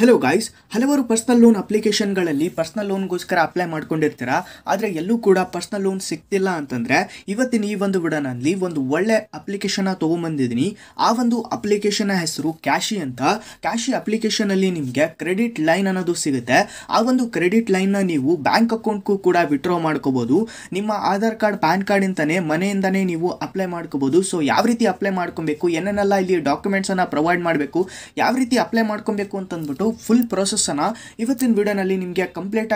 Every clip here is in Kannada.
ಹಲೋ ಗಾಯ್ಸ್ ಹಲವಾರು ಪರ್ಸ್ನಲ್ ಲೋನ್ ಅಪ್ಲಿಕೇಶನ್ಗಳಲ್ಲಿ ಪರ್ಸ್ನಲ್ ಲೋನ್ಗೋಸ್ಕರ ಅಪ್ಲೈ ಮಾಡ್ಕೊಂಡಿರ್ತೀರಾ ಆದರೆ ಎಲ್ಲೂ ಕೂಡ ಪರ್ಸ್ನಲ್ ಲೋನ್ ಸಿಗ್ತಿಲ್ಲ ಅಂತಂದರೆ ಇವತ್ತಿನ ಈ ಒಂದು ವಿಡನಲ್ಲಿ ಒಂದು ಒಳ್ಳೆ ಅಪ್ಲಿಕೇಶನ್ನ ತೊಗೊಂಬಂದಿದ್ದೀನಿ ಆ ಒಂದು ಅಪ್ಲಿಕೇಶನ್ನ ಹೆಸರು ಕ್ಯಾಶಿ ಅಂತ ಕ್ಯಾಶಿ ಅಪ್ಲಿಕೇಶನಲ್ಲಿ ನಿಮಗೆ ಕ್ರೆಡಿಟ್ ಲೈನ್ ಅನ್ನೋದು ಸಿಗುತ್ತೆ ಆ ಒಂದು ಕ್ರೆಡಿಟ್ ಲೈನ್ನ ನೀವು ಬ್ಯಾಂಕ್ ಅಕೌಂಟ್ಗೂ ಕೂಡ ವಿಡ್ರಾ ಮಾಡ್ಕೋಬೋದು ನಿಮ್ಮ ಆಧಾರ್ ಕಾರ್ಡ್ ಪ್ಯಾನ್ ಕಾರ್ಡ್ ಅಂತಲೇ ಮನೆಯಿಂದನೇ ನೀವು ಅಪ್ಲೈ ಮಾಡ್ಕೋಬೋದು ಸೊ ಯಾವ ರೀತಿ ಅಪ್ಲೈ ಮಾಡ್ಕೊಬೇಕು ಏನೇನೆಲ್ಲ ಇಲ್ಲಿ ಡಾಕ್ಯುಮೆಂಟ್ಸನ್ನು ಪ್ರೊವೈಡ್ ಮಾಡಬೇಕು ಯಾವ ರೀತಿ ಅಪ್ಲೈ ಮಾಡ್ಕೊಬೇಕು ಅಂತಂದ್ಬಿಟ್ಟು ಮಾಡಿಬಿಟ್ಟು ಫುಲ್ ಅನ್ನ ಇವತ್ತಿನ ವಿಡಿಯೋನಲ್ಲಿ ನಿಮಗೆ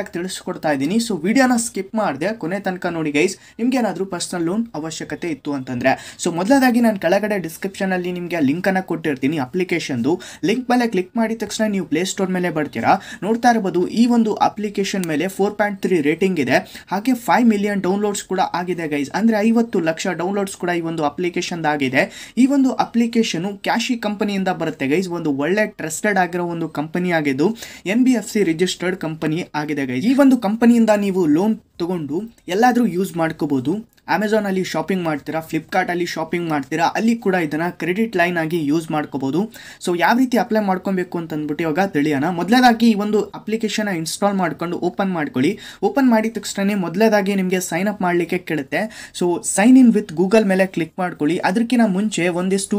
ಆಗಿ ತಿಳಿಸ್ಕೊಡ್ತಾ ಇದ್ದೀನಿ ಸೊ ವಿಡಿಯೋನ ಸ್ಕಿಪ್ ಮಾಡಿದೆ ಕೊನೆ ತನಕ ನೋಡಿ ಗೈಸ್ ಏನಾದರೂ ಪರ್ಸನಲ್ ಲೋನ್ ಅವಶ್ಯಕತೆ ಇತ್ತು ಅಂತಂದರೆ ಸೊ ಮೊದಲಾದಾಗಿ ನಾನು ಕೆಳಗಡೆ ಡಿಸ್ಕ್ರಿಪ್ಷನಲ್ಲಿ ನಿಮಗೆ ಲಿಂಕನ್ನು ಕೊಟ್ಟಿರ್ತೀನಿ ಅಪ್ಲಿಕೇಶನ್ದು ಲಿಂಕ್ ಮೇಲೆ ಕ್ಲಿಕ್ ಮಾಡಿದ ತಕ್ಷಣ ನೀವು ಪ್ಲೇ ಸ್ಟೋರ್ ಮೇಲೆ ಬರ್ತೀರಾ ನೋಡ್ತಾ ಇರ್ಬೋದು ಈ ಒಂದು ಅಪ್ಲಿಕೇಶನ್ ಮೇಲೆ ಫೋರ್ ಪಾಯಿಂಟ್ ತ್ರೀ ರೇಟಿಂಗ್ ಇದೆ ಹಾಗೆ ಫೈವ್ ಮಿಲಿಯನ್ ಡೌನ್ಲೋಡ್ಸ್ ಕೂಡ ಆಗಿದೆ ಗೈಸ್ ಅಂದರೆ ಐವತ್ತು ಲಕ್ಷ ಡೌನ್ಲೋಡ್ಸ್ ಕೂಡ ಈ ಒಂದು ಅಪ್ಲಿಕೇಶನ್ ಆಗಿದೆ ಈ ಒಂದು ಅಪ್ಲಿಕೇಶನ್ ಕ್ಯಾಶಿ ಕಂಪನಿಯಿಂದ ಬರುತ್ತೆ ಗೈಸ್ ಒಂದು ಒಳ್ಳೆ ಟ್ರಸ್ಟೆಡ್ ಆಗಿರೋ ಒಂದು ಕಂಪನಿ ಕಂಪನಿ ಆಗಿದ್ದು N B F C registered company ಆಗಿದೆ ಈ ಒಂದು ಕಂಪನಿಯಿಂದ ನೀವು ಲೋನ್ ತೊಗೊಂಡು ಎಲ್ಲಾದರೂ ಯೂಸ್ ಮಾಡ್ಕೋಬೋದು ಅಮೆಝಾನಲ್ಲಿ ಶಾಪಿಂಗ್ ಮಾಡ್ತೀರಾ ಫ್ಲಿಪ್ಕಾರ್ಟಲ್ಲಿ ಶಾಪಿಂಗ್ ಮಾಡ್ತೀರಾ ಅಲ್ಲಿ ಕೂಡ ಇದನ್ನು ಕ್ರೆಡಿಟ್ ಲೈನ್ ಆಗಿ ಯೂಸ್ ಮಾಡ್ಕೋಬೋದು ಸೊ ಯಾವ ರೀತಿ ಅಪ್ಲೈ ಮಾಡ್ಕೊಬೇಕು ಅಂತಂದ್ಬಿಟ್ಟು ಇವಾಗ ತಿಳಿಯೋಣ ಮೊದಲೇದಾಗಿ ಈ ಒಂದು ಅಪ್ಲಿಕೇಶನ್ನ ಇನ್ಸ್ಟಾಲ್ ಮಾಡ್ಕೊಂಡು ಓಪನ್ ಮಾಡ್ಕೊಳ್ಳಿ ಓಪನ್ ಮಾಡಿದ ತಕ್ಷಣ ಮೊದಲೇದಾಗಿ ನಿಮಗೆ ಸೈನ್ ಅಪ್ ಮಾಡಲಿಕ್ಕೆ ಕೇಳುತ್ತೆ so sign in with Google ಮೇಲೆ ಕ್ಲಿಕ್ ಮಾಡ್ಕೊಳ್ಳಿ ಅದಕ್ಕಿಂತ ಮುಂಚೆ ಒಂದಿಷ್ಟು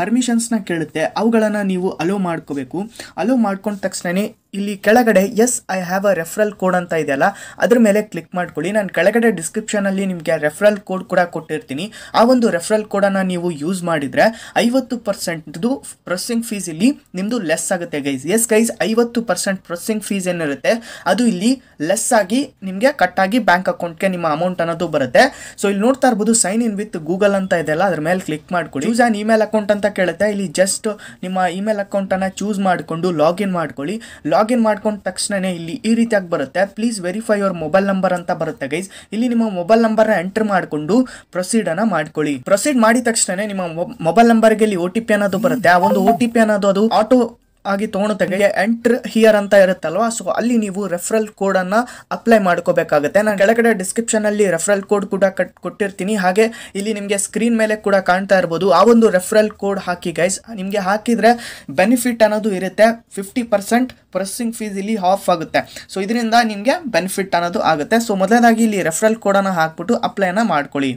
ಪರ್ಮಿಷನ್ಸ್ನ ಕೇಳುತ್ತೆ ಅವುಗಳನ್ನು ನೀವು ಅಲೋ ಮಾಡ್ಕೋಬೇಕು ಅಲೋ ಮಾಡ್ಕೊಂಡ ತಕ್ಷಣ ಇಲ್ಲಿ ಕೆಳಗಡೆ yes I have a referral code ಅಂತ ಇದೆಯಲ್ಲ ಅದ್ರ ಮೇಲೆ ಕ್ಲಿಕ್ ಮಾಡ್ಕೊಳ್ಳಿ ನಾನು ಕೆಳಗಡೆ ಡಿಸ್ಕ್ರಿಪ್ಷನಲ್ಲಿ ನಿಮಗೆ ರೆಫರಲ್ ಕೋಡ್ ಕೂಡ ಕೊಟ್ಟಿರ್ತೀನಿ ಆ ಒಂದು ರೆಫರಲ್ ಕೋಡನ್ನು ನೀವು ಯೂಸ್ ಮಾಡಿದರೆ ಐವತ್ತು ಪರ್ಸೆಂಟ್ದು ಪ್ರೊಸೆಸಿಂಗ್ ಫೀಸ್ ಇಲ್ಲಿ ನಿಮ್ಮದು ಲೆಸ್ ಆಗುತ್ತೆ ಗೈಸ್ ಎಸ್ ಗೈಸ್ ಐವತ್ತು ಪರ್ಸೆಂಟ್ ಪ್ರೊಸೆಸಿಂಗ್ ಫೀಸ್ ಏನಿರುತ್ತೆ ಅದು ಇಲ್ಲಿ ಲೆಸ್ ಆಗಿ ನಿಮಗೆ ಕಟ್ಟಾಗಿ ಬ್ಯಾಂಕ್ ಅಕೌಂಟ್ಗೆ ನಿಮ್ಮ ಅಮೌಂಟ್ ಅನ್ನೋದು ಬರುತ್ತೆ ಸೊ ಇಲ್ಲಿ ನೋಡ್ತಾ ಇರ್ಬೋದು ಸೈನ್ ಇನ್ ವಿತ್ ಗೂಗಲ್ ಅಂತ ಅಲ್ಲ ಅದ್ರ ಮೇಲೆ ಕ್ಲಿಕ್ ಮಾಡ್ಕೊಳ್ಳಿ ಯೂಸ್ ಆನ್ ಇಮೇಲ್ ಅಕೌಂಟ್ ಅಂತ ಕೇಳುತ್ತೆ ಇಲ್ಲಿ ಜಸ್ಟ್ ನಿಮ್ಮ ಇಮೇಲ್ ಅಕೌಂಟನ್ನು ಚೂಸ್ ಮಾಡಿಕೊಂಡು ಲಾಗಿನ್ ಮಾಡ್ಕೊಳ್ಳಿ ಲಾಗ್ ಲಾಗಿನ್ ಮಾಡ್ಕೊಂಡ ತಕ್ಷಣನೇ ಇಲ್ಲಿ ಈ ರೀತಿಯಾಗಿ ಬರುತ್ತೆ please verify your mobile number ಅಂತ ಬರುತ್ತೆ ಗೈಸ್ ಇಲ್ಲಿ ನಿಮ್ಮ ಮೊಬೈಲ್ ನಂಬರ್ ಎಂಟರ್ ಮಾಡಿಕೊಂಡು ಪ್ರೊಸೀಡ್ ಅನ್ನ ಮಾಡ್ಕೊಳ್ಳಿ ಪ್ರೊಸೀಡ್ ಮಾಡಿದ ತಕ್ಷಣ ನಿಮ್ಮ ಮೊಬೈಲ್ ನಂಬರ್ಗೆ ಇಲ್ಲಿ ಒ ಟಿ ಪಿ ಅನ್ನೋದು ಬರುತ್ತೆ ಆ ಒಂದು ಒ ಟಿ ಪಿ ಅನ್ನೋದು ಅದು ಆಟೋ ಆಗಿ ತೊಗೊಳುತ್ತೆ ಎಂಟ್ರ್ ಹಿಯರ್ ಅಂತ ಇರುತ್ತಲ್ವಾ ಸೊ ಅಲ್ಲಿ ನೀವು ರೆಫರಲ್ ಕೋಡನ್ನು ಅಪ್ಲೈ ಮಾಡ್ಕೋಬೇಕಾಗುತ್ತೆ ನಾನು ಕೆಳಗಡೆ ಡಿಸ್ಕ್ರಿಪ್ಷನಲ್ಲಿ ರೆಫರಲ್ ಕೋಡ್ ಕೂಡ ಕಟ್ ಕೊಟ್ಟಿರ್ತೀನಿ ಹಾಗೆ ಇಲ್ಲಿ ನಿಮಗೆ ಸ್ಕ್ರೀನ್ ಮೇಲೆ ಕೂಡ ಕಾಣ್ತಾ ಇರ್ಬೋದು ಆ ಒಂದು ರೆಫರಲ್ ಕೋಡ್ ಹಾಕಿ ಗೈಸ್ ನಿಮಗೆ ಹಾಕಿದರೆ ಬೆನಿಫಿಟ್ ಅನ್ನೋದು ಇರುತ್ತೆ ಫಿಫ್ಟಿ ಪರ್ಸೆಂಟ್ ಪ್ರೊಸೆಸಿಂಗ್ ಫೀಸ್ ಇಲ್ಲಿ ಹಾಫ್ ಆಗುತ್ತೆ ಸೊ ಇದರಿಂದ ನಿಮಗೆ ಬೆನಿಫಿಟ್ ಅನ್ನೋದು ಆಗುತ್ತೆ ಸೊ ಮೊದಲನೇದಾಗಿ ಇಲ್ಲಿ ರೆಫರಲ್ ಕೋಡನ್ನು ಹಾಕ್ಬಿಟ್ಟು ಅಪ್ಲೈನ ಮಾಡ್ಕೊಳ್ಳಿ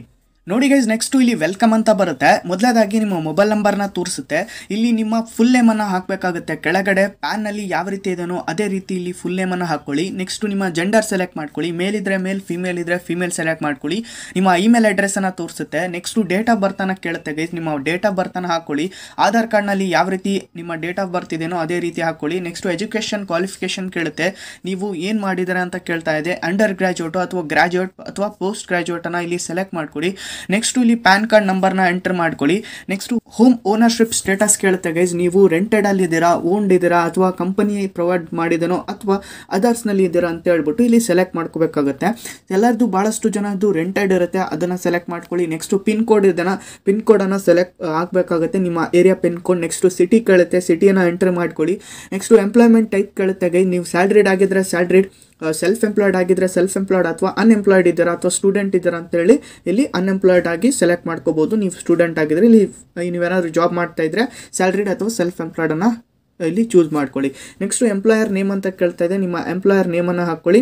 ನೋಡಿ ಗೈಸ್ ನೆಕ್ಸ್ಟು ಇಲ್ಲಿ ವೆಲ್ಕಮ್ ಅಂತ ಬರುತ್ತೆ ಮೊದಲೇದಾಗಿ ನಿಮ್ಮ ಮೊಬೈಲ್ ನಂಬರ್ನ ತೋರಿಸುತ್ತೆ ಇಲ್ಲಿ ನಿಮ್ಮ ಫುಲ್ ನೇಮನ್ನು ಹಾಕಬೇಕಾಗುತ್ತೆ ಕೆಳಗಡೆ ಪ್ಯಾನ್ನಲ್ಲಿ ಯಾವ ರೀತಿ ಇದೆಯೋ ಅದೇ ರೀತಿ ಇಲ್ಲಿ ಫುಲ್ ನೇಮನ್ನು ಹಾಕ್ಕೊಳ್ಳಿ ನೆಕ್ಸ್ಟು ನಿಮ್ಮ ಜೆಂಡರ್ ಸೆಲೆಕ್ಟ್ ಮಾಡ್ಕೊಳ್ಳಿ ಮೇಲ್ ಇದ್ರೆ ಮೇಲ್ ಫಿಮೇಲ್ ಇದ್ರೆ ಫಿಮೇಲ್ ಸೆಲೆಕ್ಟ್ ಮಾಡ್ಕೊಳ್ಳಿ ನಿಮ್ಮ ಇಮೇಲ್ ಅಡ್ರೆಸ್ಸನ್ನು ತೋರಿಸುತ್ತೆ ನೆಕ್ಸ್ಟು ಡೇಟ್ ಆಫ್ ಬರ್ತನ್ನು ಕೇಳುತ್ತೆ ಗೈಸ್ ನಿಮ್ಮ ಡೇಟ್ ಆಫ್ ಬರ್ತನ್ನು ಹಾಕ್ಕೊಳ್ಳಿ ಆಧಾರ್ ಕಾರ್ಡ್ನಲ್ಲಿ ಯಾವ ರೀತಿ ನಿಮ್ಮ ಡೇಟ್ ಆಫ್ ಬರ್ತ್ ಇದೆಯೋ ಅದೇ ರೀತಿ ಹಾಕ್ಕೊಳ್ಳಿ ನೆಕ್ಸ್ಟು ಎಜುಕೇಷನ್ ಕ್ವಾಲಿಫಿಕೇಷನ್ ಕೇಳುತ್ತೆ ನೀವು ಏನು ಮಾಡಿದರೆ ಅಂತ ಕೇಳ್ತಾ ಇದೆ ಅಂಡರ್ ಗ್ರ್ಯಾಜುಯೇಟು ಅಥವಾ ಗ್ರ್ಯಾಜುಯೇಟ್ ಅಥವಾ ಪೋಸ್ಟ್ ಗ್ರ್ಯಾಜುಯೇಟನ್ನು ಇಲ್ಲಿ ಸೆಲೆಕ್ಟ್ ಮಾಡ್ಕೊಳ್ಳಿ ನೆಕ್ಸ್ಟು ಇಲ್ಲಿ ಪ್ಯಾನ್ ಕಾರ್ಡ್ ನಂಬರ್ನ ಎಂಟರ್ ಮಾಡ್ಕೊಳ್ಳಿ ನೆಕ್ಸ್ಟು ಹೋಮ್ ಓನರ್ಶಿಪ್ ಸ್ಟೇಟಸ್ ಕೇಳುತ್ತೆ ಗೈಸ್ ನೀವು ರೆಂಟೆಡ್ ಅಲ್ಲಿ ಇದ್ದೀರಾ ಓನ್ಡ್ ಇದ್ದೀರಾ ಅಥವಾ ಕಂಪನಿ ಪ್ರೊವೈಡ್ ಮಾಡಿದನೋ ಅಥವಾ ಅದರ್ಸ್ನಲ್ಲಿ ಇದ್ದೀರಾ ಅಂತ ಹೇಳ್ಬಿಟ್ಟು ಇಲ್ಲಿ ಸೆಲೆಕ್ಟ್ ಮಾಡ್ಕೋಬೇಕಾಗುತ್ತೆ ಎಲ್ಲರದ್ದು ಭಾಳಷ್ಟು ಜನದ್ದು ರೆಂಟೆಡ್ ಇರುತ್ತೆ ಅದನ್ನು ಸೆಲೆಕ್ಟ್ ಮಾಡ್ಕೊಳ್ಳಿ ನೆಕ್ಸ್ಟು ಪಿನ್ ಕೋಡ್ ಇದನ್ನು ಪಿನ್ ಕೋಡನ್ನು ಸೆಲೆಕ್ಟ್ ಆಗಬೇಕಾಗುತ್ತೆ ನಿಮ್ಮ area pin code next city ಕೇಳುತ್ತೆ ಸಿಟಿಯನ್ನು ಎಂಟರ್ ಮಾಡ್ಕೊಳ್ಳಿ ನೆಕ್ಸ್ಟು ಎಂಪ್ಲಾಯ್ಮೆಂಟ್ ಟೈಪ್ ಕೇಳುತ್ತೆ ಗೈ ನೀವು ಸ್ಯಾಲ್ರಿಡ್ ಆಗಿದ್ದರೆ ಸ್ಯಾಲ್ರಿಡ್ ಸೆಲ್ಫ್ ಎಂಪ್ಲಾಯ್ಡ್ ಆಗಿದ್ರೆ ಸೆಲ್ಫ್ ಎಂಪ್ಲಾಯ್ಡ್ ಅಥವಾ ಅನ್ಎಂಪ್ಲಾಯ್ಡ್ ಇದ್ದೀರಾ ಅಥವಾ ಸ್ಟೂಡೆಂಟ್ ಇದ್ದೀರಾ ಅಂತೇಳಿ ಇಲ್ಲಿ ಅನ್ಎಂಪ್ಲಾಯ್ಡ್ ಆಗಿ ಸೆಲೆಕ್ಟ್ ಮಾಡ್ಕೋಬೋದು ನೀವು ಸ್ಟೂಡೆಂಟ್ ಆಗಿದ್ರೆ ಇಲ್ಲಿ ನೀವೇನಾದ್ರೂ ಜಾಬ್ ಮಾಡ್ತಾ ಇದ್ರೆ ಸ್ಯಾಲ್ರಿಡ್ ಅಥವಾ ಸೆಲ್ಫ್ ಎಂಪ್ಲಾಯ್ಡನ್ನು ಇಲ್ಲಿ ಚೂಸ್ ಮಾಡ್ಕೊಳ್ಳಿ ನೆಕ್ಸ್ಟು ಎಂಪ್ಲಾಯರ್ ನೇಮ್ ಅಂತ ಕೇಳ್ತಾ ಇದೆ ನಿಮ್ಮ ಎಂಪ್ಲಾಯರ್ ನೇಮನ್ನು ಹಾಕ್ಕೊಳ್ಳಿ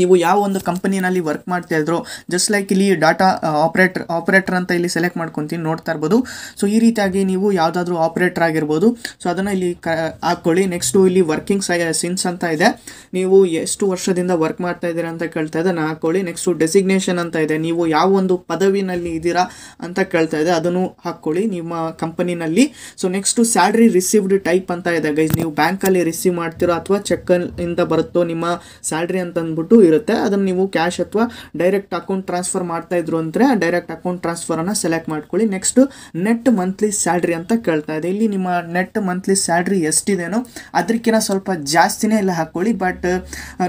ನೀವು ಯಾವ ಒಂದು ಕಂಪನಿನಲ್ಲಿ ವರ್ಕ್ ಮಾಡ್ತಾ ಇದ್ರು ಜಸ್ಟ್ ಲೈಕ್ ಇಲ್ಲಿ ಡಾಟಾ ಆಪ್ರೇಟರ್ ಆಪ್ರೇಟರ್ ಅಂತ ಇಲ್ಲಿ ಸೆಲೆಕ್ಟ್ ಮಾಡ್ಕೊತೀನಿ ನೋಡ್ತಾ ಇರ್ಬೋದು ಸೊ ಈ ರೀತಿಯಾಗಿ ನೀವು ಯಾವುದಾದ್ರೂ ಆಪ್ರೇಟರ್ ಆಗಿರ್ಬೋದು ಸೊ ಅದನ್ನು ಇಲ್ಲಿ ಕ ಹಾಕ್ಕೊಳ್ಳಿ ನೆಕ್ಸ್ಟು ಇಲ್ಲಿ ವರ್ಕಿಂಗ್ ಸಿನ್ಸ್ uh, ಅಂತ ಇದೆ ನೀವು ಎಷ್ಟು ವರ್ಷದಿಂದ ವರ್ಕ್ ಮಾಡ್ತಾ ಇದ್ದೀರಾ ಅಂತ ಕೇಳ್ತಾ ಇದೆ ನಾನು ಹಾಕ್ಕೊಳ್ಳಿ ನೆಕ್ಸ್ಟು ಡೆಸಿಗ್ನೇಷನ್ ಅಂತ ಇದೆ ನೀವು ಯಾವ ಒಂದು ಪದವಿನಲ್ಲಿ ಇದ್ದೀರಾ ಅಂತ ಕೇಳ್ತಾ ಇದೆ ಅದನ್ನು ಹಾಕ್ಕೊಳ್ಳಿ ನಿಮ್ಮ ಕಂಪನಿನಲ್ಲಿ so next salary received type ಅಂತ ಇದೆ ಗೈಸ್ ನೀವು ಬ್ಯಾಂಕಲ್ಲಿ ರಿಸೀವ್ ಮಾಡ್ತೀರೋ ಅಥವಾ ಚೆಕ್ ಇಂದ ಬರುತ್ತೋ ನಿಮ್ಮ ಸ್ಯಾಲ್ರಿ ಅಂತ ಅಂದ್ಬಿಟ್ಟು ಇರುತ್ತೆ ಅದನ್ನು ನೀವು ಕ್ಯಾಶ್ ಅಥವಾ ಡೈರೆಕ್ಟ್ ಅಕೌಂಟ್ ಟ್ರಾನ್ಸ್ಫರ್ ಮಾಡ್ತಾ ಇದ್ರು ಅಂದರೆ ಡೈರೆಕ್ಟ್ ಅಕೌಂಟ್ ಟ್ರಾನ್ಸ್ಫರನ್ನು ಸೆಲೆಕ್ಟ್ ಮಾಡ್ಕೊಳ್ಳಿ ನೆಕ್ಸ್ಟ್ ನೆಟ್ ಮಂತ್ಲಿ ಸ್ಯಾಲ್ರಿ ಅಂತ ಕೇಳ್ತಾ ಇದೆ ಇಲ್ಲಿ ನಿಮ್ಮ ನೆಟ್ ಮಂತ್ಲಿ ಸ್ಯಾಲ್ರಿ ಎಷ್ಟಿದೆನೋ ಅದಕ್ಕಿಂತ ಸ್ವಲ್ಪ ಜಾಸ್ತಿನೇ ಇಲ್ಲ ಹಾಕ್ಕೊಳ್ಳಿ ಬಟ್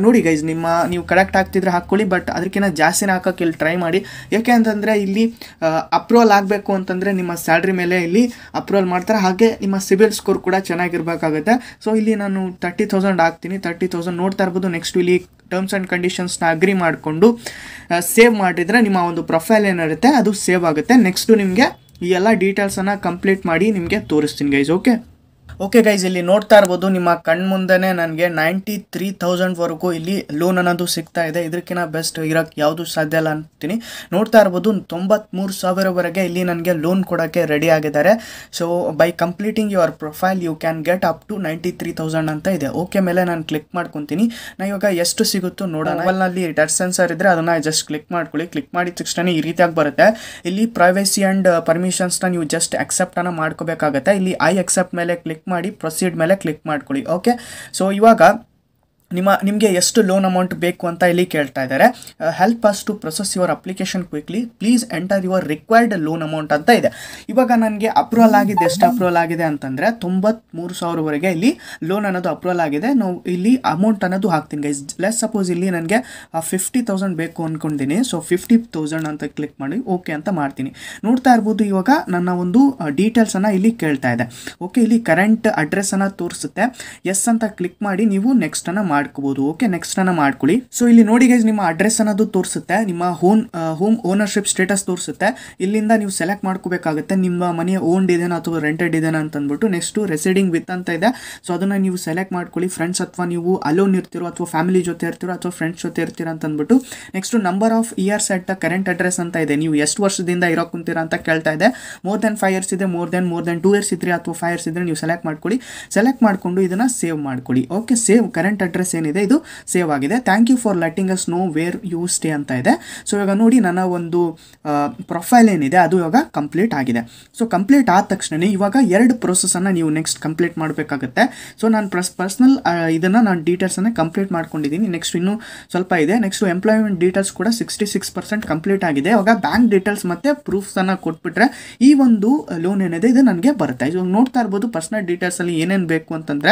ನೋಡಿ ಗೈಸ್ ನಿಮ್ಮ ನೀವು ಕರೆಕ್ಟ್ ಆಗ್ತಿದ್ರೆ ಹಾಕ್ಕೊಳ್ಳಿ ಬಟ್ ಅದಕ್ಕಿಂತ ಜಾಸ್ತಿನೇ ಹಾಕೋಕ್ಕೆ ಇಲ್ಲಿ ಟ್ರೈ ಮಾಡಿ ಯಾಕೆ ಅಂತಂದರೆ ಇಲ್ಲಿ ಅಪ್ರೂವಲ್ ಆಗಬೇಕು ಅಂತಂದರೆ ನಿಮ್ಮ ಸ್ಯಾಲ್ರಿ ಮೇಲೆ ಇಲ್ಲಿ ಅಪ್ರೂವಲ್ ಮಾಡ್ತಾರೆ ಹಾಗೆ ನಿಮ್ಮ ಸಿಬಿಲ್ ಸ್ಕೋರ್ ಕೂಡ ಚೆನ್ನಾಗಿರಬೇಕಾಗುತ್ತೆ ಸೊ ಇಲ್ಲಿ ನಾನು ತರ್ಟಿ ತೌಸಂಡ್ ಹಾಕ್ತೀನಿ ತರ್ಟಿ ತೌಸಂಡ್ ನೋಡ್ತಾ ಇರ್ಬೋದು ನೆಕ್ಸ್ಟ್ ಇಲ್ಲಿ ಟರ್ಮ್ಸ್ ಆ್ಯಂಡ್ ಕಂಡೀಷನ್ ಕಂಡೀಷನ್ಸ್ನ ಅಗ್ರಿ ಮಾಡಿಕೊಂಡು ಸೇವ್ ಮಾಡಿದರೆ ನಿಮ್ಮ ಒಂದು ಪ್ರೊಫೈಲ್ ಏನಿರುತ್ತೆ ಅದು ಸೇವ್ ಆಗುತ್ತೆ ನೆಕ್ಸ್ಟು ನಿಮಗೆ ಈ ಎಲ್ಲ ಡೀಟೇಲ್ಸನ್ನು ಕಂಪ್ಲೀಟ್ ಮಾಡಿ ನಿಮಗೆ ತೋರಿಸ್ತೀನಿ ಗೈಸ್ ಓಕೆ ಓಕೆ ಗೈಸ್ ಇಲ್ಲಿ ನೋಡ್ತಾ ಇರ್ಬೋದು ನಿಮ್ಮ ಮುಂದೆನೇ ನನಗೆ ನೈಂಟಿ ತ್ರೀ ತೌಸಂಡ್ವರೆಗೂ ಇಲ್ಲಿ ಲೋನ್ ಅನ್ನೋದು ಸಿಗ್ತಾ ಇದೆ ಇದಕ್ಕಿಂತ ಬೆಸ್ಟ್ ಇರೋಕ್ಕೆ ಯಾವುದು ಸಾಧ್ಯ ಇಲ್ಲ ಅಂತೀನಿ ನೋಡ್ತಾ ಇರ್ಬೋದು ತೊಂಬತ್ತ್ಮೂರು ಸಾವಿರವರೆಗೆ ಇಲ್ಲಿ ನನಗೆ ಲೋನ್ ಕೊಡೋಕ್ಕೆ ರೆಡಿ ಆಗಿದ್ದಾರೆ so by completing your profile you can get up to ninety three thousand ಅಂತ ಇದೆ ಓಕೆ ಮೇಲೆ ನಾನು ಕ್ಲಿಕ್ ಮಾಡ್ಕೊತೀನಿ ನಾ ಇವಾಗ ಎಷ್ಟು ಸಿಗುತ್ತೋ ನೋಡೋಣ ಮೊಬೈಲ್ನಲ್ಲಿ ಟಚ್ ಸೆನ್ಸರ್ ಇದ್ದರೆ ಅದನ್ನು ಜಸ್ಟ್ ಕ್ಲಿಕ್ ಮಾಡ್ಕೊಳ್ಳಿ ಕ್ಲಿಕ್ ಮಾಡಿದ ತಕ್ಷಣ ಈ ರೀತಿಯಾಗಿ ಬರುತ್ತೆ ಇಲ್ಲಿ ಪ್ರೈವೇಸಿ ಆ್ಯಂಡ್ ಪರ್ಮಿಷನ್ಸ್ನ ನೀವು ಜಸ್ಟ್ ಅಕ್ಸೆಪ್ಟನ್ನು ಮಾಡ್ಕೋಬೇಕಾಗತ್ತೆ ಇಲ್ಲಿ ಐ ಅಕ್ಸೆಪ್ಟ್ ಮೇಲೆ ಕ್ಲಿಕ್ ಮಾಡಿ ಪ್ರೊಸೀಡ್ ಮೇಲೆ ಕ್ಲಿಕ್ ಮಾಡ್ಕೊಳ್ಳಿ ಓಕೆ ಸೊ ಇವಾಗ ನಿಮ್ಮ ನಿಮಗೆ ಎಷ್ಟು ಲೋನ್ ಅಮೌಂಟ್ ಬೇಕು ಅಂತ ಇಲ್ಲಿ ಕೇಳ್ತಾ ಇದ್ದಾರೆ help us to process your application quickly please enter your required loan amount ಅಂತ ಇದೆ ಇವಾಗ ನನಗೆ ಅಪ್ರೂವಲ್ ಆಗಿದೆ ಎಷ್ಟು ಅಪ್ರೂವಲ್ ಆಗಿದೆ ಅಂತಂದರೆ ತೊಂಬತ್ತ್ಮೂರು ಸಾವಿರವರೆಗೆ ಇಲ್ಲಿ ಲೋನ್ ಅನ್ನೋದು ಅಪ್ರೂವಲ್ ಆಗಿದೆ ನಾವು ಇಲ್ಲಿ ಅಮೌಂಟ್ ಅನ್ನೋದು ಹಾಕ್ತೀನಿ ಗೈಸ್ ಲೆಸ್ ಸಪೋಸ್ ಇಲ್ಲಿ ನನಗೆ ಫಿಫ್ಟಿ ತೌಸಂಡ್ ಬೇಕು ಅಂದ್ಕೊಂಡಿದ್ದೀನಿ ಸೊ ಫಿಫ್ಟಿ ತೌಸಂಡ್ ಅಂತ ಕ್ಲಿಕ್ ಮಾಡಿ ಓಕೆ ಅಂತ ಮಾಡ್ತೀನಿ ನೋಡ್ತಾ ಇರ್ಬೋದು ಇವಾಗ ನನ್ನ ಒಂದು ಡೀಟೇಲ್ಸನ್ನು uh, ಇಲ್ಲಿ ಕೇಳ್ತಾ ಇದೆ ಓಕೆ ಇಲ್ಲಿ ಕರೆಂಟ್ ಅಡ್ರೆಸ್ಸನ್ನು ತೋರಿಸುತ್ತೆ ಎಸ್ ಅಂತ ಕ್ಲಿಕ್ ಮಾಡಿ ನೀವು ನೆಕ್ಸ್ಟನ್ನು ಮಾಡಿ ಮಾಡ್ಕೋಬಹುದು ಓಕೆ ನೆಕ್ಸ್ಟ್ ಅನ್ನ ಮಾಡ್ಕೊಳ್ಳಿ ಸೊ ಇಲ್ಲಿ ನೋಡಿ ಗೈಸ್ ನಿಮ್ಮ ಅಡ್ರೆಸ್ ಅನ್ನೋದು ತೋರಿಸುತ್ತೆ ನಿಮ್ಮ ಹೋಮ್ ಹೋಮ್ ಓನರ್ಶಿಪ್ ಸ್ಟೇಟಸ್ ತೋರಿಸುತ್ತೆ ಇಲ್ಲಿಂದ ನೀವು ಸೆಲೆಕ್ಟ್ ಮಾಡ್ಕೋಬೇಕಾಗುತ್ತೆ ನಿಮ್ಮ ಮನೆ ಓನ್ಡ್ ಇದೇನಾ ಅಥವಾ ರೆಂಟೆಡ್ ಇದೇನಾ ಅಂತ ಅಂದ್ಬಿಟ್ಟು ನೆಕ್ಸ್ಟ್ ರೆಸಿಡಿಂಗ್ ವಿತ್ ಅಂತ ಇದೆ ಸೊ ಅದನ್ನ ನೀವು ಸೆಲೆಕ್ಟ್ ಮಾಡ್ಕೊಳ್ಳಿ ಫ್ರೆಂಡ್ಸ್ ಅಥವಾ ನೀವು ಅಲೋನ್ ಇರ್ತಿರೋ ಅಥವಾ ಫ್ಯಾಮಿಲಿ ಜೊತೆ ಇರ್ತಿರೋ ಅಥವಾ ಫ್ರೆಂಡ್ಸ್ ಜೊತೆ ಇರ್ತೀರಾ ಅಂತ ಅಂದ್ಬಿಟ್ಟು next number of years at the current address ಅಂತ ಇದೆ ನೀವು ಎಷ್ಟು ವರ್ಷದಿಂದ ಇರೋ ಕುಂತೀರಾ ಅಂತ ಕೇಳ್ತಾ ಇದೆ ಮೋರ್ ದೆನ್ ಫೈವ್ ಇಯರ್ಸ್ ಇದೆ more than more than two years ಇದ್ರೆ ಅಥವಾ ಫೈವ್ ಇಯರ್ಸ್ ಇದ್ರೆ ನೀವು ಸೆಲೆಕ್ಟ್ ಮಾಡ್ಕೊಳ್ಳಿ ಸೆಲೆಕ್ಟ್ ಮಾಡ್ಕೊಂಡು ಇದನ್ನ ಸೇವ್ ಮಾಡ್ಕೊಳ್ಳಿ okay save current address address ಏನಿದೆ ಇದು ಸೇವ್ ಆಗಿದೆ thank you for letting us know where you stay ಅಂತ ಇದೆ ಸೊ ಇವಾಗ ನೋಡಿ ನನ್ನ ಒಂದು ಪ್ರೊಫೈಲ್ ಏನಿದೆ ಅದು ಇವಾಗ ಕಂಪ್ಲೀಟ್ ಆಗಿದೆ ಸೊ ಕಂಪ್ಲೀಟ್ ಆದ ತಕ್ಷಣನೇ ಇವಾಗ ಎರಡು ಪ್ರೊಸೆಸನ್ನು ನೀವು ನೆಕ್ಸ್ಟ್ ಕಂಪ್ಲೀಟ್ ಮಾಡಬೇಕಾಗುತ್ತೆ ಸೊ ನಾನು ಪ್ರಸ್ ಪರ್ಸ್ನಲ್ ಇದನ್ನು ನಾನು ಡೀಟೇಲ್ಸನ್ನು ಕಂಪ್ಲೀಟ್ ಮಾಡ್ಕೊಂಡಿದ್ದೀನಿ ನೆಕ್ಸ್ಟ್ ಇನ್ನೂ ಸ್ವಲ್ಪ ಇದೆ ನೆಕ್ಸ್ಟ್ ಎಂಪ್ಲಾಯ್ಮೆಂಟ್ ಡೀಟೇಲ್ಸ್ ಕೂಡ ಸಿಕ್ಸ್ಟಿ ಸಿಕ್ಸ್ ಪರ್ಸೆಂಟ್ ಕಂಪ್ಲೀಟ್ ಆಗಿದೆ ಇವಾಗ ಬ್ಯಾಂಕ್ ಡೀಟೇಲ್ಸ್ ಮತ್ತೆ ಪ್ರೂಫ್ಸ್ ಪ್ರೂಫ್ಸನ್ನು ಕೊಟ್ಬಿಟ್ರೆ ಈ ಒಂದು ಲೋನ್ ಏನಿದೆ ಇದು ನನಗೆ ಬರುತ್ತೆ ಇವಾಗ ನೋಡ್ತಾ ಇರ್ಬೋದು ಡೀಟೇಲ್ಸ್ ಅಲ್ಲಿ ಏನೇನು ಬೇಕು ಅಂತಂದ್ರೆ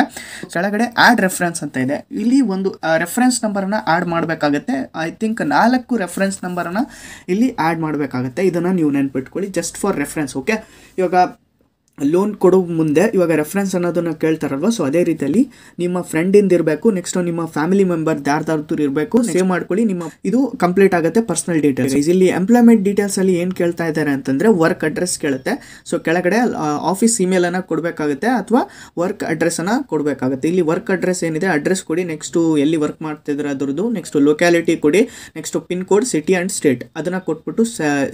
ಕೆಳಗಡೆ ಆಡ್ ರೆಫರೆನ್ಸ್ ಅಂತ ಇದೆ ಇಲ್ಲಿ ಒಂದು ರೆಫರೆನ್ಸ್ ನಂಬರನ್ನು ಆ್ಯಡ್ ಮಾಡಬೇಕಾಗತ್ತೆ ಐ ಥಿಂಕ್ ನಾಲ್ಕು ರೆಫರೆನ್ಸ್ ನಂಬರನ್ನು ಇಲ್ಲಿ ಆ್ಯಡ್ ಮಾಡಬೇಕಾಗತ್ತೆ ಇದನ್ನು ನೀವು ನೆನ್ಪಿಟ್ಕೊಳ್ಳಿ ಜಸ್ಟ್ ಫಾರ್ ರೆಫರೆನ್ಸ್ ಓಕೆ ಇವಾಗ ಲೋನ್ ಕೊಡೋ ಮುಂದೆ ಇವಾಗ ರೆಫರೆನ್ಸ್ ಅನ್ನೋದನ್ನು ಕೇಳ್ತಾರಲ್ವ ಸೊ ಅದೇ ರೀತಿಯಲ್ಲಿ ನಿಮ್ಮ ಫ್ರೆಂಡಿಂದ ಇರಬೇಕು ನೆಕ್ಸ್ಟ್ ನಿಮ್ಮ ಫ್ಯಾಮಿಲಿ ಮೆಂಬರ್ ಯಾರ್ದಾರ್ದು ಇರಬೇಕು ಸೇವ್ ಮಾಡ್ಕೊಳ್ಳಿ ನಿಮ್ಮ ಇದು ಕಂಪ್ಲೀಟ್ ಆಗುತ್ತೆ ಪರ್ಸನಲ್ ಡೀಟೇಲ್ಸ್ ಇಲ್ಲಿ ಎಂಪ್ಲಾಯ್ಮೆಂಟ್ ಡೀಟೇಲ್ಸ್ ಅಲ್ಲಿ ಏನು ಕೇಳ್ತಾ ಇದ್ದಾರೆ ಅಂತಂದ್ರೆ ವರ್ಕ್ ಅಡ್ರೆಸ್ ಕೇಳುತ್ತೆ ಸೊ ಕೆಳಗಡೆ ಆಫೀಸ್ ಇಮೇಲ್ ಅನ್ನ ಕೊಡಬೇಕಾಗುತ್ತೆ ಅಥವಾ ವರ್ಕ್ ಅಡ್ರೆಸ್ ಅನ್ನ ಕೊಡಬೇಕಾಗುತ್ತೆ ಇಲ್ಲಿ ವರ್ಕ್ ಅಡ್ರೆಸ್ ಏನಿದೆ ಅಡ್ರೆಸ್ ಕೊಡಿ ನೆಕ್ಸ್ಟ್ ಎಲ್ಲಿ ವರ್ಕ್ ಮಾಡ್ತಿದ್ರೆ ಅದರದ್ದು ನೆಕ್ಸ್ಟ್ ಲೊಕ್ಯಾಲಿಟಿ ಕೊಡಿ next pin code city and state ಅದನ್ನ ಕೊಟ್ಬಿಟ್ಟು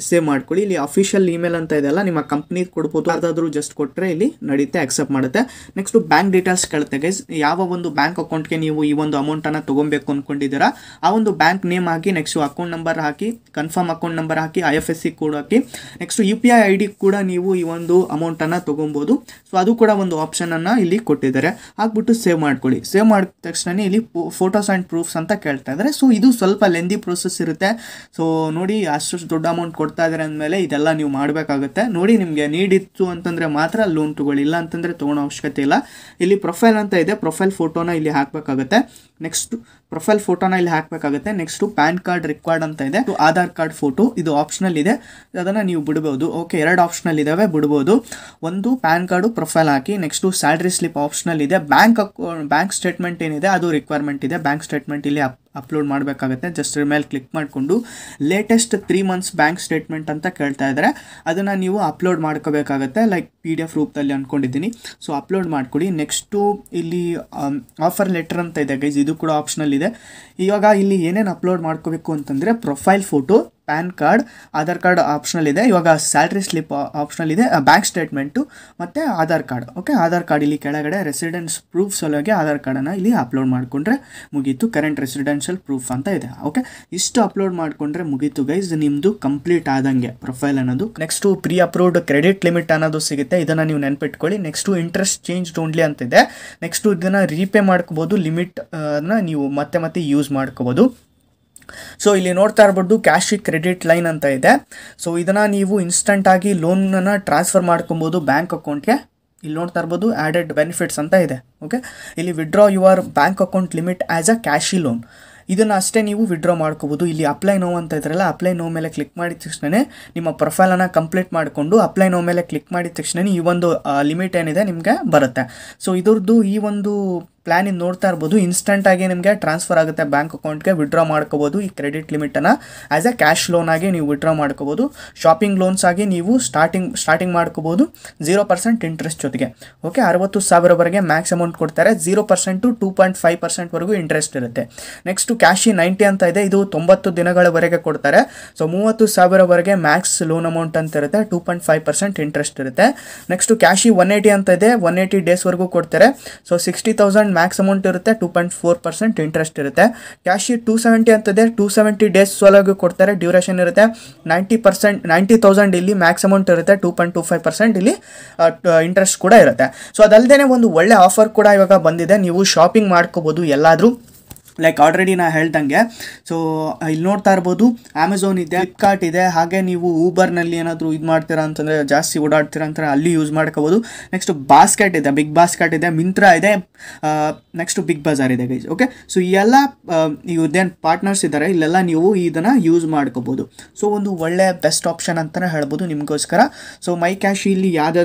ಸೇವ್ ಮಾಡ್ಕೊಳ್ಳಿ ಇಲ್ಲಿ ಅಫಿಷಿಯಲ್ ಇಮೇಲ್ ಅಂತ ಇದೆಲ್ಲ ನಿಮ್ಮ ಕಂಪ್ನಿ ಕೊಡ್ಬೋದು ಅದಾದ್ರೂ ಜಸ್ಟ್ ಕೊಟ್ಟರೆ ಇಲ್ಲಿ ನಡೆಯುತ್ತೆ ಅಕ್ಸೆಪ್ಟ್ ಮಾಡುತ್ತೆ ನೆಕ್ಸ್ಟು ಬ್ಯಾಂಕ್ ಡೀಟೇಲ್ಸ್ ಕೇಳುತ್ತೆ ಗೈಸ್ ಯಾವ ಒಂದು ಬ್ಯಾಂಕ್ ಅಕೌಂಟ್ಗೆ ನೀವು ಈ ಒಂದು ಅಮೌಂಟನ್ನು ತೊಗೊಬೇಕು ಅಂದ್ಕೊಂಡಿದ್ದೀರಾ ಆ ಒಂದು ಬ್ಯಾಂಕ್ ನೇಮ್ ಹಾಕಿ ನೆಕ್ಸ್ಟು ಅಕೌಂಟ್ ನಂಬರ್ ಹಾಕಿ ಕನ್ಫರ್ಮ್ ಅಕೌಂಟ್ ನಂಬರ್ ಹಾಕಿ ಐ ಎಫ್ ಎಸ್ ಸಿ ಹಾಕಿ next U P I I D ಕೂಡ ನೀವು ಈ ಒಂದು ಅಮೌಂಟನ್ನು ತೊಗೊಬೋದು ಸೊ ಅದು ಕೂಡ ಒಂದು ಆಪ್ಷನ್ ಅನ್ನ ಇಲ್ಲಿ ಕೊಟ್ಟಿದ್ದಾರೆ ಹಾಕ್ಬಿಟ್ಟು ಸೇವ್ ಮಾಡ್ಕೊಳ್ಳಿ ಸೇವ್ ಮಾಡಿದ ತಕ್ಷಣ ಇಲ್ಲಿ ಫೋಟೋಸ್ ಅಂಡ್ ಪ್ರೂಫ್ಸ್ ಅಂತ ಕೇಳ್ತಾ ಇದ್ದಾರೆ ಸೊ ಇದು ಸ್ವಲ್ಪ ಲೆಂದಿ ಪ್ರೊಸೆಸ್ ಇರುತ್ತೆ ಸೊ ನೋಡಿ ಅಷ್ಟು ದೊಡ್ಡ ಅಮೌಂಟ್ ಕೊಡ್ತಾ ಇದ್ದಾರೆ ಅಂದಮೇಲೆ ಇದೆಲ್ಲ ನೀವು ಮಾಡಬೇಕಾಗುತ್ತೆ ನೋಡಿ ನಿಮಗೆ ನೀಡಿತ್ತು ಅಂತಂದರೆ ಮಾತ್ರ ಲೋನ್ ಇಲ್ಲ ಅಂತಂದರೆ ತೊಗೊಳೋ ಅವಶ್ಯಕತೆ ಇಲ್ಲ ಇಲ್ಲಿ ಪ್ರೊಫೈಲ್ ಅಂತ ಇದೆ ಪ್ರೊಫೈಲ್ ಫೋಟೋನ ಇಲ್ಲಿ ಹಾಕಬೇಕಾಗುತ್ತೆ ನೆಕ್ಸ್ಟ್ ಪ್ರೊಫೈಲ್ ಫೋಟೋನ ಇಲ್ಲಿ ಹಾಕಬೇಕಾಗುತ್ತೆ ನೆಕ್ಸ್ಟು ಪ್ಯಾನ್ ಕಾರ್ಡ್ ರಿಕ್ವೈರ್ಡ್ ಅಂತ ಇದೆ ಆಧಾರ್ ಕಾರ್ಡ್ ಫೋಟೋ ಇದು ಆಪ್ಷನಲ್ ಇದೆ ಅದನ್ನು ನೀವು ಬಿಡ್ಬೋದು ಓಕೆ ಎರಡು ಆಪ್ಷನಲ್ ಇದ್ದಾವೆ ಬಿಡ್ಬೋದು ಒಂದು ಪ್ಯಾನ್ ಕಾರ್ಡು ಪ್ರೊಫೈಲ್ ಹಾಕಿ ನೆಕ್ಸ್ಟು ಸ್ಯಾಲ್ರಿ ಸ್ಲಿಪ್ ಆಪ್ಷನಲ್ ಇದೆ ಬ್ಯಾಂಕ್ ಬ್ಯಾಂಕ್ ಸ್ಟೇಟ್ಮೆಂಟ್ ಏನಿದೆ ಅದು ರಿಕ್ವೈರ್ಮೆಂಟ್ ಇದೆ ಬ್ಯಾಂಕ್ ಸ್ಟೇಟ್ಮೆಂಟ್ ಇಲ್ಲಿ ಅಪ್ಲೋಡ್ ಮಾಡಬೇಕಾಗುತ್ತೆ ಜಸ್ಟ್ ಮೇಲೆ ಕ್ಲಿಕ್ ಮಾಡಿಕೊಂಡು latest three months bank statement ಅಂತ ಕೇಳ್ತಾ ಇದ್ದಾರೆ ಅದನ್ನು ನೀವು ಅಪ್ಲೋಡ್ ಮಾಡ್ಕೋಬೇಕಾಗತ್ತೆ ಲೈಕ್ ಪಿ ಡಿ ಎಫ್ ರೂಪದಲ್ಲಿ ಅಂದ್ಕೊಂಡಿದ್ದೀನಿ ಸೊ ಅಪ್ಲೋಡ್ ಮಾಡಿಕೊಡಿ ನೆಕ್ಸ್ಟು ಇಲ್ಲಿ ಆಫರ್ um, ಲೆಟರ್ ಅಂತ ಇದೆ ಗೈಸ್ ಇದು ಕೂಡ ಆಪ್ಷನಲ್ ಇದೆ ಇವಾಗ ಇಲ್ಲಿ ಏನೇನು ಅಪ್ಲೋಡ್ ಮಾಡ್ಕೋಬೇಕು ಅಂತಂದರೆ profile photo PAN card Aadhaar card optional ಇದೆ ಇವಾಗ ಸ್ಯಾಲ್ರಿ ಸ್ಲಿಪ್ ಆಪ್ಷನಲ್ ಇದೆ ಬ್ಯಾಂಕ್ ಸ್ಟೇಟ್ಮೆಂಟು ಮತ್ತು Aadhaar card okay Aadhaar card ಇಲ್ಲಿ ಕೆಳಗಡೆ ರೆಸಿಡೆನ್ಸ್ ಪ್ರೂಫ್ ಸಲುವಾಗಿ ಆಧಾರ್ ಕಾರ್ಡನ್ನು ಇಲ್ಲಿ ಅಪ್ಲೋಡ್ ಮಾಡಿಕೊಂಡ್ರೆ ಮುಗೀತು ಕರೆಂಟ್ ರೆಸಿಡೆನ್ಷಿಯಲ್ ಪ್ರೂಫ್ ಅಂತ ಇದೆ ಓಕೆ ಇಷ್ಟು ಅಪ್ಲೋಡ್ ಮಾಡಿಕೊಂಡ್ರೆ ಮುಗೀತು ಗೈಸ್ ನಿಮ್ಮದು ಕಂಪ್ಲೀಟ್ ಆದಂಗೆ ಪ್ರೊಫೈಲ್ ಅನ್ನೋದು next pre approved credit limit ಅನ್ನೋದು ಸಿಗುತ್ತೆ ಇದನ್ನು ನೀವು ನೆನಪಿಟ್ಕೊಳ್ಳಿ ನೆಕ್ಸ್ಟು ಇಂಟ್ರೆಸ್ಟ್ ಚೇಂಜ್ ಓನ್ಲಿ ಅಂತಿದೆ ನೆಕ್ಸ್ಟು ಇದನ್ನು ರೀಪೇ ಮಾಡ್ಕೋಬೋದು ಲಿಮಿಟ್ ನೀವು ಮತ್ತೆ ಮತ್ತೆ ಯೂಸ್ ಮಾಡ್ಕೋಬೋದು ಸೊ ಇಲ್ಲಿ ನೋಡ್ತಾ ಇರ್ಬೋದು ಕ್ಯಾಶ್ ಕ್ರೆಡಿಟ್ ಲೈನ್ ಅಂತ ಇದೆ ಸೊ ಇದನ್ನು ನೀವು ಇನ್ಸ್ಟಂಟಾಗಿ ಲೋನನ್ನು ಟ್ರಾನ್ಸ್ಫರ್ ಮಾಡ್ಕೊಬೋದು ಬ್ಯಾಂಕ್ ಅಕೌಂಟ್ಗೆ ಇಲ್ಲಿ ನೋಡ್ತಾ ಇರ್ಬೋದು ಆ್ಯಡೆಡ್ ಬೆನಿಫಿಟ್ಸ್ ಅಂತ ಇದೆ ಓಕೆ ಇಲ್ಲಿ withdraw your bank account limit as a CASHe loan ಇದನ್ನು ಅಷ್ಟೇ ನೀವು ವಿಡ್ರಾ ಮಾಡ್ಕೋಬೋದು ಇಲ್ಲಿ ಅಪ್ಲೈ ನೋ ಅಂತ ಇದ್ರಲ್ಲ ಅಪ್ಲೈ ನೋ ಮೇಲೆ ಕ್ಲಿಕ್ ಮಾಡಿದ ತಕ್ಷಣ ನಿಮ್ಮ ಪ್ರೊಫೈಲನ್ನು ಕಂಪ್ಲೀಟ್ ಮಾಡಿಕೊಂಡು ಅಪ್ಲೈ ನೋ ಮೇಲೆ ಕ್ಲಿಕ್ ಮಾಡಿದ ತಕ್ಷಣ ಈ ಒಂದು ಲಿಮಿಟ್ ಏನಿದೆ ನಿಮಗೆ ಬರುತ್ತೆ ಸೊ ಇದ್ರದ್ದು ಈ ಒಂದು ಪ್ಲ್ಯಾನಿಂದ ನೋಡ್ತಾ ಇರ್ಬೋದು ಇನ್ಸ್ಟೆಂಟಾಗಿ ನಿಮಗೆ ಟ್ರಾನ್ಸ್ಫರ್ ಆಗುತ್ತೆ ಬ್ಯಾಂಕ್ ಅಕೌಂಟ್ಗೆ ವಿಡ್ರಾ ಮಾಡ್ಕೋಬೋದು ಈ ಕ್ರೆಡಿಟ್ ಲಿಮಿಟನ್ನು ಆ್ಯಸ್ ಎ ಕ್ಯಾಶ್ ಲೋನಾಗಿ ನೀವು ವಿಡ್ರಾ ಮಾಡ್ಕೋಬೋದು ಶಾಪಿಂಗ್ ಲೋನ್ಸ್ ಆಗಿ ನೀವು ಸ್ಟಾರ್ಟಿಂಗ್ ಸ್ಟಾರ್ಟಿಂಗ್ ಮಾಡ್ಕೋಬೋದು ಝೀರೋ ಪರ್ಸೆಂಟ್ ಇಂಟ್ರೆಸ್ಟ್ ಜೊತೆಗೆ ಓಕೆ ಅರವತ್ತು ಸಾವಿರವರೆಗೆ ಮ್ಯಾಕ್ಸ್ ಅಮೌಂಟ್ ಕೊಡ್ತಾರೆ zero percent two point five ಪರ್ಸೆಂಟ್ವರೆಗೂ ಇಂಟ್ರೆಸ್ಟ್ ಇರುತ್ತೆ ನೆಕ್ಸ್ಟು ಕ್ಯಾಶಿ ನೈಂಟಿ ಅಂತ ಇದೆ ಇದು ತೊಂಬತ್ತು ದಿನಗಳವರೆಗೆ ಕೊಡ್ತಾರೆ ಸೊ ಮೂವತ್ತು ಸಾವಿರವರೆಗೆ ಮ್ಯಾಕ್ಸ್ ಲೋನ್ ಅಮೌಂಟ್ ಅಂತ ಇರುತ್ತೆ two point five percent interest ಇರುತ್ತೆ ನೆಕ್ಸ್ಟು ಕ್ಯಾಶಿ ಒನ್ ಏಯ್ಟಿ ಅಂತ ಇದೆ ಒನ್ ಏಯ್ಟಿ ಡೇಸ್ವರೆಗೂ ಕೊಡ್ತಾರೆ ಸೊ ಸಿಕ್ಸ್ಟಿ ತೌಸಂಡ್ ಒಂದು ಮ್ಯಾಕ್ಸ್ ಅಮೌಂಟ್ ಇರುತ್ತೆ two point four percent interest ಇರುತ್ತೆ ಕ್ಯಾಶ್ ಟೂ ಸೆವೆಂಟಿ ಅಂತದೇ ಟೂ ಸೆವೆಂಟಿ ಡೇಸ್ ಸೋಲಾಗಿ ಕೊಡ್ತಾರೆ ಡ್ಯೂರೇಷನ್ ಇರುತ್ತೆ ನೈಂಟಿ ಪರ್ಸೆಂಟ್ ನೈಂಟಿ ತೌಸಂಡ್ ಇಲ್ಲಿ ಮ್ಯಾಕ್ಸ್ ಅಮೌಂಟ್ ಇರುತ್ತೆ two point two five percent ಇಲ್ಲಿ ಇಂಟ್ರೆಸ್ಟ್ ಕೂಡ ಇರುತ್ತೆ ಸೊ ಅದಲ್ಲದೆ ಒಂದು ಒಳ್ಳೆ ಆಫರ್ ಕೂಡ ಇವಾಗ ಬಂದಿದೆ ನೀವು ಶಾಪಿಂಗ್ ಮಾಡ್ಕೋಬೋದು ಎಲ್ಲಾದರೂ ಲೈಕ್ ಆಲ್ರೆಡಿ ನಾನು ಹೇಳ್ದಂಗೆ ಸೊ ಇಲ್ಲಿ ನೋಡ್ತಾ ಇರ್ಬೋದು ಅಮೆಝಾನ್ ಇದೆ ಫ್ಲಿಪ್ಕಾರ್ಟ್ ಇದೆ ಹಾಗೆ ನೀವು ಊಬರ್ನಲ್ಲಿ ಏನಾದರೂ ಇದು ಮಾಡ್ತೀರಾ ಅಂತಂದರೆ ಜಾಸ್ತಿ ಓಡಾಡ್ತೀರಾ ಅಂತಂದರೆ ಅಲ್ಲಿ ಯೂಸ್ ಮಾಡ್ಕೋಬೋದು ನೆಕ್ಸ್ಟ್ ಬಾಸ್ಕೆಟ್ ಇದೆ ಬಿಗ್ ಬಾಸ್ಕೆಟ್ ಇದೆ ಮಿಂತ್ರಾ ಇದೆ ನೆಕ್ಸ್ಟು ಬಿಗ್ ಬಜಾರ್ ಇದೆ ಗೈಸ್ ಓಕೆ ಸೊ ಎಲ್ಲ ಇವ್ರದ್ದೇನು ಪಾರ್ಟ್ನರ್ಸ್ ಇದ್ದಾರೆ ಇಲ್ಲೆಲ್ಲ ನೀವು ಇದನ್ನು ಯೂಸ್ ಮಾಡ್ಕೋಬೋದು ಸೊ ಒಂದು ಒಳ್ಳೆ ಬೆಸ್ಟ್ ಆಪ್ಷನ್ ಅಂತಲೇ ಹೇಳ್ಬೋದು ನಿಮಗೋಸ್ಕರ ಸೊ ಮೈ ಕ್ಯಾಶಿ ಇಲ್ಲಿ ಯಾವ್ದು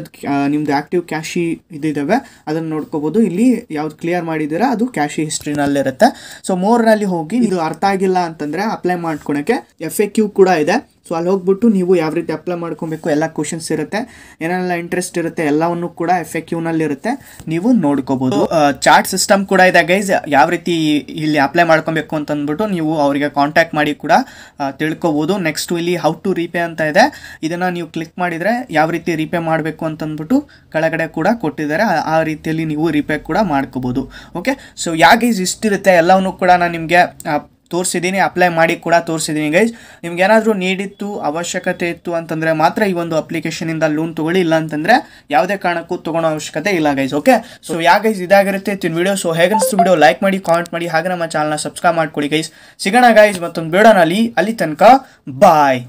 ನಿಮ್ಮದು ಆ್ಯಕ್ಟಿವ್ ಕ್ಯಾಶಿ ಇದಿದ್ದಾವೆ ಅದನ್ನು ನೋಡ್ಕೋಬೋದು ಇಲ್ಲಿ ಯಾವ್ದು ಕ್ಲಿಯರ್ ಮಾಡಿದ್ದೀರಾ ಅದು ಕ್ಯಾಶಿ ಹಿಸ್ಟ್ರಿನಲ್ಲಿರುತ್ತೆ ಸೊ ಮೋರ್ನಲ್ಲಿ ಹೋಗಿ ಇದು ಅರ್ಥ ಆಗಿಲ್ಲ ಅಂತಂದ್ರೆ ಅಪ್ಲೈ ಮಾಡ್ಕೊಳಕ್ಕೆ ಎಫ್ ಎ ಕ್ಯೂ ಕೂಡ ಇದೆ ಸೊ ಅಲ್ಲಿ ಹೋಗ್ಬಿಟ್ಟು ನೀವು ಯಾವ ರೀತಿ ಅಪ್ಲೈ ಮಾಡ್ಕೊಬೇಕು ಎಲ್ಲ ಕ್ವಶನ್ಸ್ ಇರುತ್ತೆ ಏನೆಲ್ಲ ಇಂಟ್ರೆಸ್ಟ್ ಇರುತ್ತೆ ಎಲ್ಲವನ್ನು ಕೂಡ ಎಫ್ ಎ ನಲ್ಲಿ ಇರುತ್ತೆ ನೀವು ನೋಡ್ಕೋಬೋದು ಚಾರ್ಟ್ ಸಿಸ್ಟಮ್ ಕೂಡ ಇದೆ ಗೈಸ್ ಯಾವ ರೀತಿ ಇಲ್ಲಿ ಅಪ್ಲೈ ಮಾಡ್ಕೊಬೇಕು ಅಂತ ಅಂದ್ಬಿಟ್ಟು ನೀವು ಅವರಿಗೆ ಕಾಂಟ್ಯಾಕ್ಟ್ ಮಾಡಿ ಕೂಡ ತಿಳ್ಕೊಬೋದು ನೆಕ್ಸ್ಟು ಇಲ್ಲಿ ಹೌ ಟು ರೀಪೇ ಅಂತ ಇದೆ ಇದನ್ನು ನೀವು ಕ್ಲಿಕ್ ಮಾಡಿದರೆ ಯಾವ ರೀತಿ ರೀಪೇ ಮಾಡಬೇಕು ಅಂತಂದ್ಬಿಟ್ಟು ಕೆಳಗಡೆ ಕೂಡ ಕೊಟ್ಟಿದ್ದಾರೆ ಆ ರೀತಿಯಲ್ಲಿ ನೀವು ರೀಪೇ ಕೂಡ ಮಾಡ್ಕೋಬೋದು ಓಕೆ ಸೊ ಗೈಸ್ ಇಷ್ಟಿರುತ್ತೆ ಎಲ್ಲವನ್ನು ಕೂಡ ನಾನು ನಿಮಗೆ ತೋರಿಸಿದ್ದೀನಿ ಅಪ್ಲೈ ಮಾಡಿ ಕೂಡ ತೋರಿಸಿದ್ದೀನಿ ಗೈಸ್ ನಿಮ್ಗೆ ಏನಾದರೂ ನೀಡಿತ್ತು ಅವಶ್ಯಕತೆ ಇತ್ತು ಅಂತಂದರೆ ಮಾತ್ರ ಈ ಒಂದು ಅಪ್ಲಿಕೇಶನಿಂದ ಲೋನ್ ತೊಗೊಳ್ಳಿ ಇಲ್ಲ ಅಂತಂದರೆ ಯಾವುದೇ ಕಾರಣಕ್ಕೂ ತೊಗೊಳೋ ಅವಶ್ಯಕತೆ ಇಲ್ಲ ಗೈಸ್ ಓಕೆ ಸೊ ಯಾವ ಗೈಸ್ ಇದಾಗಿರುತ್ತೆ ತಿನ್ ವಿಡಿಯೋ ಸೊ ಹೇಗೆ ಅನಿಸ್ತು ವಿಡಿಯೋ ಲೈಕ್ ಮಾಡಿ ಕಾಮೆಂಟ್ ಮಾಡಿ ಹಾಗೆ ನಮ್ಮ ಚಾನಲ್ನ ಸಬ್ಸ್ಕ್ರೈಬ್ ಮಾಡ್ಕೊಳ್ಳಿ ಗೈಸ್ ಸಿಗೋಣ ಗೈಸ್ ಮತ್ತೊಂದು ಅಲ್ಲಿ ಅಲ್ಲಿ ತನಕ ಬಾಯ್